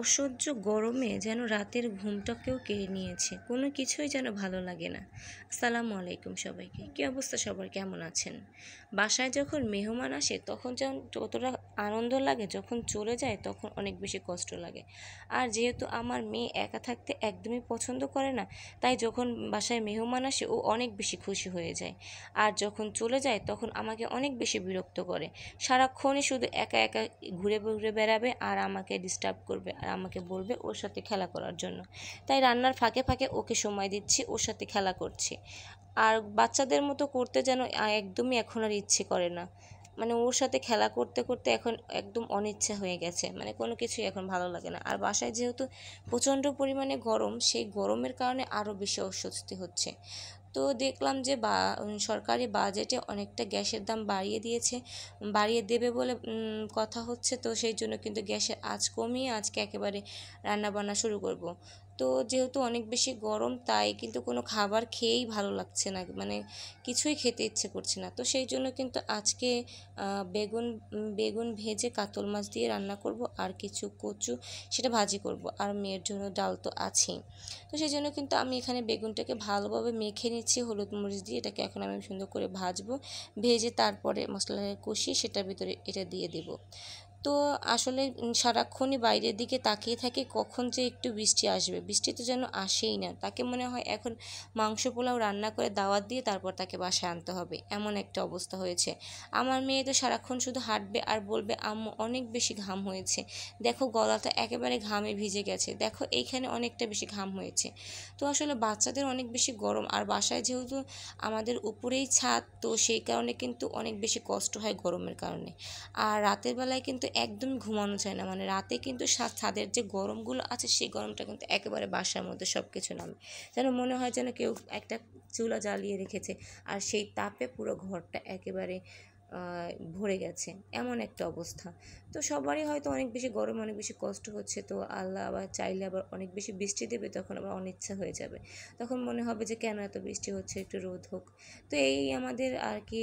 অসহ্য গরমে যেন রাতের ঘুমটাকেও কেড়ে নিয়েছে কোনো কিছুই যেন ভালো লাগে না সালামু আলাইকুম সবাইকে কী অবস্থা সবার কেমন আছেন বাসায় যখন মেহমান আসে তখন যেন যতটা আনন্দ লাগে যখন চলে যায় তখন অনেক বেশি কষ্ট লাগে আর যেহেতু আমার মেয়ে একা থাকতে একদমই পছন্দ করে না তাই যখন বাসায় মেহমান আসে ও অনেক বেশি খুশি হয়ে যায় আর যখন চলে যায় তখন আমাকে অনেক বেশি বিরক্ত করে সারাক্ষণই শুধু একা একা ঘুরে ঘুরে বেড়াবে আর আমাকে ডিস্টার্ব করবে আর আমাকে বলবে ওর সাথে খেলা করার জন্য তাই রান্নার ফাঁকে ফাঁকে ওকে সময় দিচ্ছি ওর সাথে খেলা করছি আর বাচ্চাদের মতো করতে যেন একদমই এখন আর ইচ্ছে করে না মানে ওর সাথে খেলা করতে করতে এখন একদম অনিচ্ছা হয়ে গেছে মানে কোনো কিছুই এখন ভালো লাগে না আর বাসায় যেহেতু প্রচণ্ড পরিমাণে গরম সেই গরমের কারণে আরও বেশি অস্বস্তি হচ্ছে তো দেখলাম যে বা সরকারি বাজেটে অনেকটা গ্যাসের দাম বাড়িয়ে দিয়েছে বাড়িয়ে দেবে বলে কথা হচ্ছে তো সেই জন্য কিন্তু গ্যাসের আজ কমিয়ে আজকে একেবারে রান্নাবান্না শুরু করব তো যেহেতু অনেক বেশি গরম তাই কিন্তু কোনো খাবার খেয়েই ভালো লাগছে না মানে কিছুই খেতে ইচ্ছে করছে না তো সেই জন্য কিন্তু আজকে বেগুন বেগুন ভেজে কাতল মাছ দিয়ে রান্না করব আর কিছু কচু সেটা ভাজি করব আর মেয়ের জন্য ডাল তো আছেই তো সেই জন্য কিন্তু আমি এখানে বেগুনটাকে ভালোভাবে মেখে নিচ্ছি হলুদ মরিচ দিয়ে এটাকে এখন আমি সুন্দর করে ভাজবো ভেজে তারপরে মশলা কষিয়ে সেটার ভিতরে এটা দিয়ে দেবো তো আসলে সারাক্ষণই বাইরের দিকে তাকিয়ে থাকে কখন যে একটু বৃষ্টি আসবে বৃষ্টি তো যেন আসেই না তাকে মনে হয় এখন মাংস পোলাও রান্না করে দাওয়াত দিয়ে তারপর তাকে বাসায় আনতে হবে এমন একটা অবস্থা হয়েছে আমার মেয়ে তো সারাক্ষণ শুধু হাঁটবে আর বলবে আম্মু অনেক বেশি ঘাম হয়েছে দেখো গলাটা একেবারে ঘামে ভিজে গেছে দেখো এইখানে অনেকটা বেশি ঘাম হয়েছে তো আসলে বাচ্চাদের অনেক বেশি গরম আর বাসায় যেহেতু আমাদের উপরেই ছাদ তো সেই কারণে কিন্তু অনেক বেশি কষ্ট হয় গরমের কারণে আর রাতের বেলায় কিন্তু একদম ঘুমানো যায় না মানে রাতে কিন্তু ছাদের যে গরমগুলো আছে সেই গরমটা কিন্তু একেবারে বাসার মধ্যে সব কিছু নামে যেন মনে হয় যেন কেউ একটা চুলা জ্বালিয়ে রেখেছে আর সেই তাপে পুরো ঘরটা একেবারে ভরে গেছে এমন একটা অবস্থা তো সবারই হয়তো অনেক বেশি গরম অনেক বেশি কষ্ট হচ্ছে তো আল্লাহ আবার চাইলে আবার অনেক বেশি বৃষ্টি দেবে তখন আবার অনিচ্ছা হয়ে যাবে তখন মনে হবে যে কেন এত বৃষ্টি হচ্ছে একটু রোদ হোক তো এই আমাদের আর কি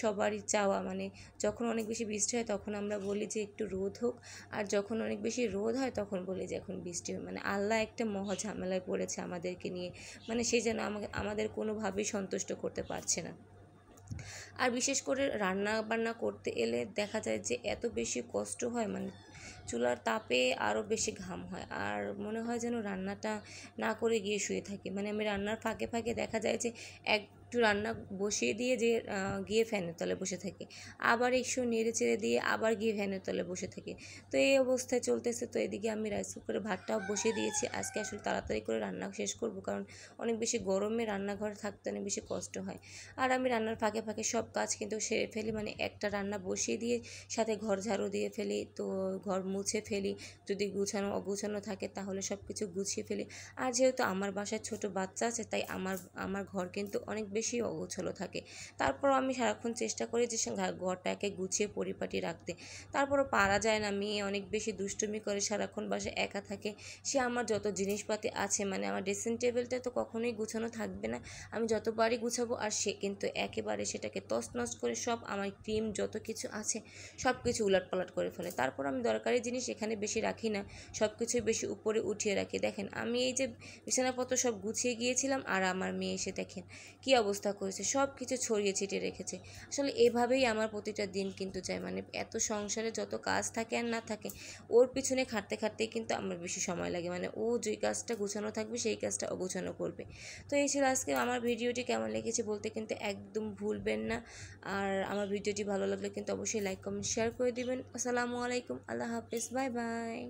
সবারই চাওয়া মানে যখন অনেক বেশি বৃষ্টি হয় তখন আমরা বলি যে একটু রোদ হোক আর যখন অনেক বেশি রোদ হয় তখন বলি যে এখন বৃষ্টি হয় মানে আল্লাহ একটা মহা ঝামেলায় পড়েছে আমাদেরকে নিয়ে মানে সে যেন আমাকে আমাদের কোনোভাবেই সন্তুষ্ট করতে পারছে না আর বিশেষ করে রান্না বান্না করতে এলে দেখা যায় যে এত বেশি কষ্ট হয় মানে চুলার তাপে আরও বেশি ঘাম হয় আর মনে হয় যেন রান্নাটা না করে গিয়ে শুয়ে থাকি মানে আমি রান্নার ফাঁকে ফাঁকে দেখা যায় যে এক একটু রান্না বসিয়ে দিয়ে যে গিয়ে ফ্যানের তলে বসে থাকে আবার একটু নেড়ে চেড়ে দিয়ে আবার গিয়ে ফ্যানের তলে বসে থাকে তো এই অবস্থায় চলতেছে তো এদিকে আমি রাইস কুকারে ভাতটাও বসিয়ে দিয়েছি আজকে আসলে তাড়াতাড়ি করে রান্না শেষ করব কারণ অনেক বেশি গরমে রান্নাঘরে থাকতে অনেক বেশি কষ্ট হয় আর আমি রান্নার ফাঁকে ফাঁকে সব কাজ কিন্তু সেরে ফেলি মানে একটা রান্না বসিয়ে দিয়ে সাথে ঘর ঝাড়ু দিয়ে ফেলি তো ঘর মুছে ফেলি যদি গুছানো অগুছানো থাকে তাহলে সব কিছু গুছিয়ে ফেলি আর যেহেতু আমার বাসায় ছোট বাচ্চা আছে তাই আমার আমার ঘর কিন্তু অনেক বেশি বেশি অগোছালো থাকে তারপরও আমি সারাক্ষণ চেষ্টা করি যে ঘরটাকে গুছিয়ে পরিপাটি রাখতে তারপরও পারা যায় না মেয়ে অনেক বেশি দুষ্টুমি করে সারাক্ষণ বাসে একা থাকে সে আমার যত জিনিসপাতি আছে মানে আমার ড্রেসিং টেবিলটা তো কখনোই গুছানো থাকবে না আমি যতবারই গুছাবো আর সে কিন্তু একেবারে সেটাকে তছনছ করে সব আমার ক্রিম যত কিছু আছে সব কিছু উলাটপালাট করে ফেলে তারপর আমি দরকারি জিনিস এখানে বেশি রাখি না সব কিছু বেশি উপরে উঠিয়ে রাখি দেখেন আমি এই যে বিছানাপত্র সব গুছিয়ে গিয়েছিলাম আর আমার মেয়ে এসে দেখেন কী অবস্থা ব্যবস্থা করেছে সব কিছু ছড়িয়ে ছিটিয়ে রেখেছে আসলে এভাবেই আমার প্রতিটা দিন কিন্তু যায় মানে এত সংসারে যত কাজ থাকে আর না থাকে ওর পিছনে খাটতে খাটতেই কিন্তু আমার বেশি সময় লাগে মানে ও যেই কাজটা গুছানো থাকবে সেই কাজটা অগুছানো করবে তো এই ছিল আজকে আমার ভিডিওটি কেমন লেগেছে বলতে কিন্তু একদম ভুলবেন না আর আমার ভিডিওটি ভালো লাগলে কিন্তু অবশ্যই লাইক কমেন্ট শেয়ার করে দিবেন আসসালামু আলাইকুম আল্লাহ হাফিজ বাই বাই